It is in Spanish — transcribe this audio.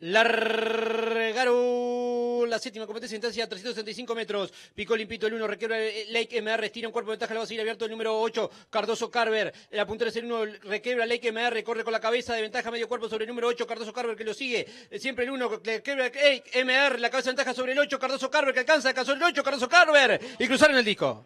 Largaron la séptima competencia, distancia 365 metros. Pico limpito el 1, requebra Lake MR, estira un cuerpo de ventaja, la va a seguir abierto el número 8, Cardoso Carver. La puntera es el 1, requebra Lake MR, corre con la cabeza de ventaja, medio cuerpo sobre el número 8, Cardoso Carver que lo sigue. Eh, siempre el 1, requebra Lake MR, la cabeza de ventaja sobre el 8, Cardoso Carver que alcanza, alcanzó el 8, Cardoso Carver. Y cruzaron el disco.